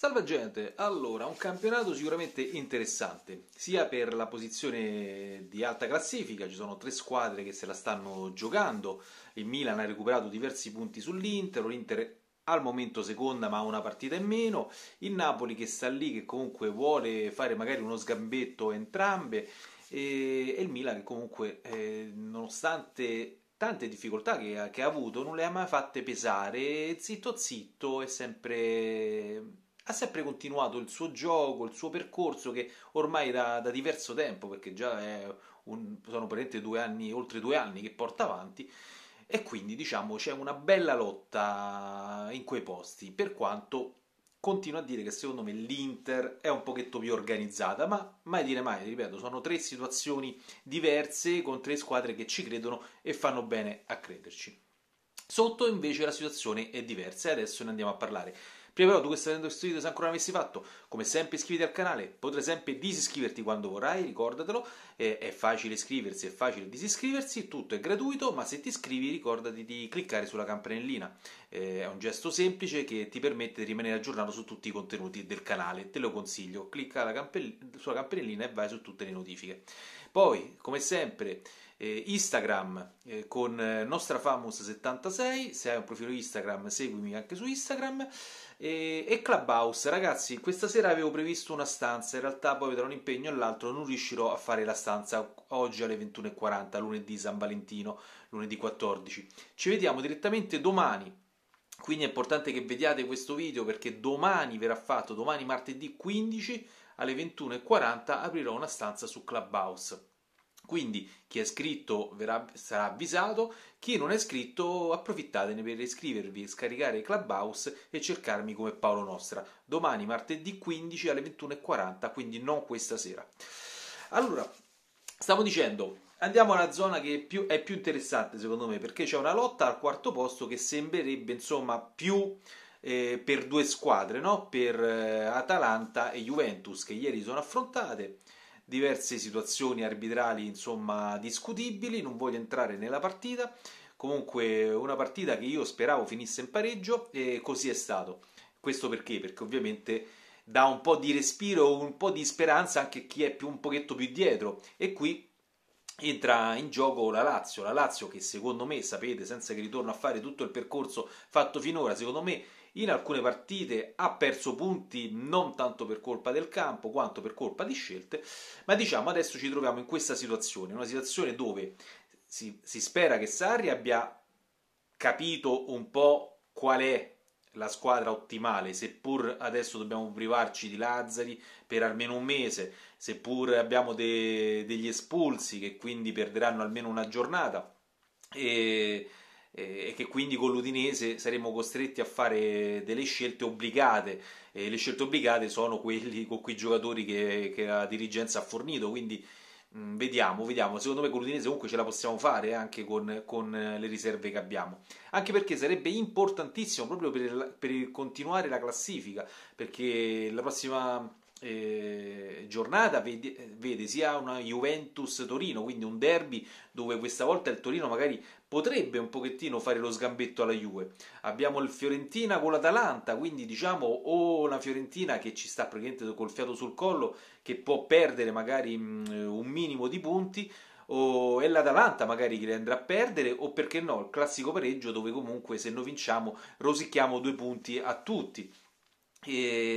Salve gente, allora un campionato sicuramente interessante, sia per la posizione di alta classifica, ci sono tre squadre che se la stanno giocando, il Milan ha recuperato diversi punti sull'Inter, l'Inter al momento seconda ma una partita in meno, il Napoli che sta lì che comunque vuole fare magari uno sgambetto entrambe e, e il Milan che comunque eh, nonostante tante difficoltà che ha, che ha avuto non le ha mai fatte pesare, zitto zitto è sempre ha sempre continuato il suo gioco, il suo percorso che ormai da, da diverso tempo, perché già un, sono praticamente due anni, oltre due anni che porta avanti, e quindi diciamo c'è una bella lotta in quei posti, per quanto continuo a dire che secondo me l'Inter è un pochetto più organizzata, ma mai dire mai, ripeto, sono tre situazioni diverse con tre squadre che ci credono e fanno bene a crederci. Sotto invece la situazione è diversa e adesso ne andiamo a parlare però tu che stai vedendo questo video se ancora non avessi fatto. Come sempre iscriviti al canale, potrai sempre disiscriverti quando vorrai, ricordatelo. È, è facile iscriversi, è facile disiscriversi, tutto è gratuito, ma se ti iscrivi ricordati di cliccare sulla campanellina. Eh, è un gesto semplice che ti permette di rimanere aggiornato su tutti i contenuti del canale. Te lo consiglio, clicca campanell sulla campanellina e vai su tutte le notifiche. Poi, come sempre eh, Instagram eh, con eh, nostrafamous 76 se hai un profilo Instagram seguimi anche su Instagram e, e Clubhouse, ragazzi questa sera avevo previsto una stanza, in realtà poi vedrò un impegno e l'altro, non riuscirò a fare la stanza oggi alle 21.40, lunedì San Valentino, lunedì 14. Ci vediamo direttamente domani quindi è importante che vediate questo video perché domani verrà fatto, domani martedì 15 alle 21.40 aprirò una stanza su Clubhouse. Quindi chi è iscritto verrà, sarà avvisato, chi non è iscritto approfittatene per iscrivervi, scaricare Clubhouse e cercarmi come Paolo Nostra. Domani martedì 15 alle 21.40, quindi non questa sera. Allora, stavo dicendo, Andiamo alla zona che è più, è più, interessante secondo me perché c'è una lotta al quarto posto che sembrerebbe insomma più eh, per due squadre, no? per eh, Atalanta e Juventus che ieri sono affrontate diverse situazioni arbitrali insomma discutibili, non voglio entrare nella partita, comunque una partita che io speravo finisse in pareggio e così è stato. Questo perché? Perché ovviamente dà un po' di respiro, un po' di speranza anche a chi è più, un pochetto più dietro e qui entra in gioco la Lazio, la Lazio che secondo me, sapete, senza che ritorno a fare tutto il percorso fatto finora, secondo me in alcune partite ha perso punti non tanto per colpa del campo quanto per colpa di scelte, ma diciamo adesso ci troviamo in questa situazione, una situazione dove si, si spera che Sarri abbia capito un po' qual è la squadra ottimale, seppur adesso dobbiamo privarci di Lazzari per almeno un mese, seppur abbiamo de- degli espulsi che quindi perderanno almeno una giornata e, e che quindi con l'Udinese saremo costretti a fare delle scelte obbligate e le scelte obbligate sono quelli con quei giocatori che, che la dirigenza ha fornito, quindi Mm, vediamo, vediamo. Secondo me con l'Udinese comunque ce la possiamo fare eh, anche con, con, eh, le riserve che abbiamo. Anche perché sarebbe importantissimo proprio per, per continuare la classifica, perché la prossima eh, giornata vede, eh, vede sia una Juventus-Torino, quindi un derby dove questa volta il Torino magari potrebbe un pochettino fare lo sgambetto alla Juve. Abbiamo il Fiorentina con l'Atalanta, quindi diciamo o una Fiorentina che ci sta praticamente col fiato sul collo, che può perdere magari mh, mm, un minimo di punti, o è l'Atalanta magari che le andrà a perdere o perché no il classico pareggio dove comunque se noi vinciamo rosicchiamo due punti a tutti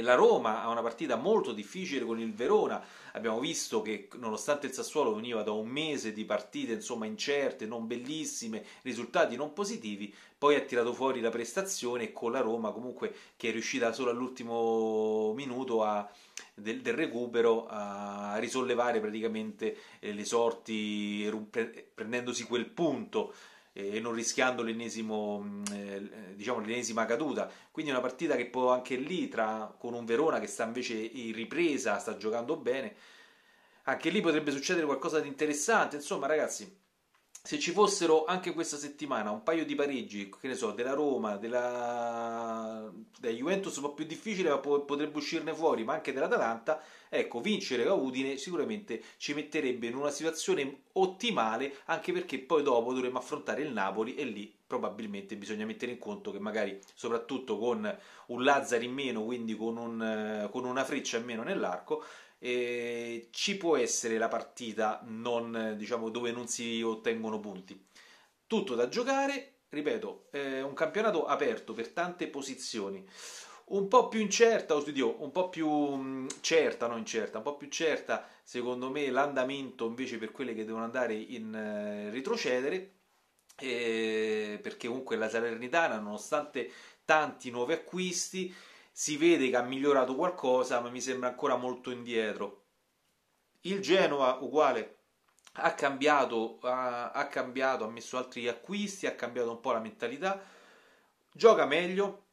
la Roma ha una partita molto difficile con il Verona. Abbiamo visto che, nonostante il Sassuolo veniva da un mese di partite insomma incerte, non bellissime, risultati non positivi, poi ha tirato fuori la prestazione con la Roma, comunque, che è riuscita solo all'ultimo minuto a, del, del, recupero a risollevare praticamente eh, le sorti, prendendosi quel punto. Eh, e non rischiando l'ennesimo, mm, eh, diciamo, l'ennesima caduta. Quindi una partita che può anche lì, tra, con un Verona che sta invece in ripresa, sta giocando bene, anche lì potrebbe succedere qualcosa di interessante. Insomma, ragazzi, se ci fossero anche questa settimana un paio di pareggi, che ne so, della Roma, della, della Juventus un po' più difficile, ma potrebbe uscirne fuori, ma anche dell'Atalanta, ecco, vincere la Udine sicuramente ci metterebbe in una situazione ottimale, anche perché poi dopo dovremmo affrontare il Napoli e lì probabilmente bisogna mettere in conto che magari soprattutto con un Lazzari in meno, quindi con, un, con una freccia in meno nell'arco, eh, ci può essere la partita non, diciamo, dove non si ottengono punti. Tutto da giocare, ripeto, eh, un campionato aperto per tante posizioni un po' più incerta, o un po' più mh, mm, certa, non incerta, un po' più certa, secondo me, l'andamento invece per quelle che devono andare in eh, retrocedere, eh, perché comunque la Salernitana, nonostante tanti nuovi acquisti, si vede che ha migliorato qualcosa, ma mi sembra ancora molto indietro. Il Genoa, uguale, ha cambiato, ha, ha cambiato, ha messo altri acquisti, ha cambiato un po' la mentalità, gioca meglio,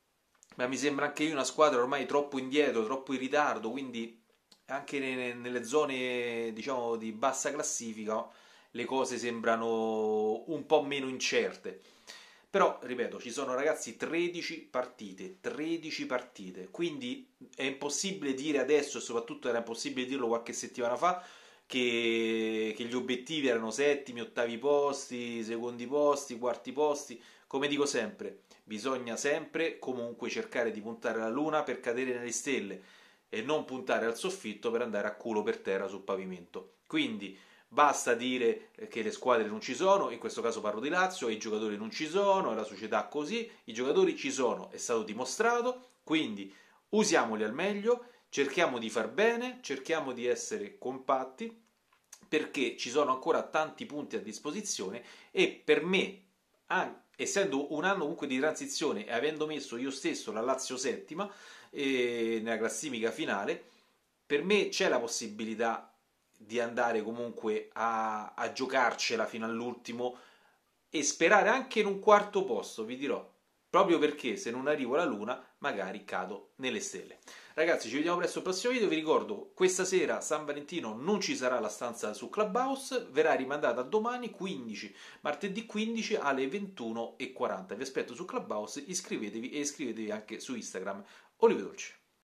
ma mi sembra anche lì una squadra ormai troppo indietro, troppo in ritardo, quindi anche ne, nelle zone diciamo di bassa classifica le cose sembrano un po' meno incerte. Però, ripeto, ci sono ragazzi 13 partite, 13 partite, quindi è impossibile dire adesso, e soprattutto era impossibile dirlo qualche settimana fa, che, che gli obiettivi erano settimi, ottavi posti, secondi posti, quarti posti. Come dico sempre, bisogna sempre comunque cercare di puntare alla luna per cadere nelle stelle e non puntare al soffitto per andare a culo per terra sul pavimento. Quindi basta dire eh, che le squadre non ci sono, in questo caso parlo di Lazio, i giocatori non ci sono, è la società così, i giocatori ci sono, è stato dimostrato, quindi usiamoli al meglio, cerchiamo di far bene, cerchiamo di essere compatti, perché ci sono ancora tanti punti a disposizione e per me, essendo un anno comunque di transizione e avendo messo io stesso la Lazio settima eh, nella classifica finale, per me c'è la possibilità di andare comunque a, a giocarcela fino all'ultimo e sperare anche in un quarto posto, vi dirò. Proprio perché se non arrivo alla luna, magari cado nelle stelle. Ragazzi, ci vediamo presto al prossimo video. Vi ricordo, questa sera San Valentino non ci sarà la stanza su Clubhouse, verrà rimandata domani 15, martedì 15 alle 21.40. Vi aspetto su Clubhouse, iscrivetevi e iscrivetevi anche su Instagram. Olive Dolce.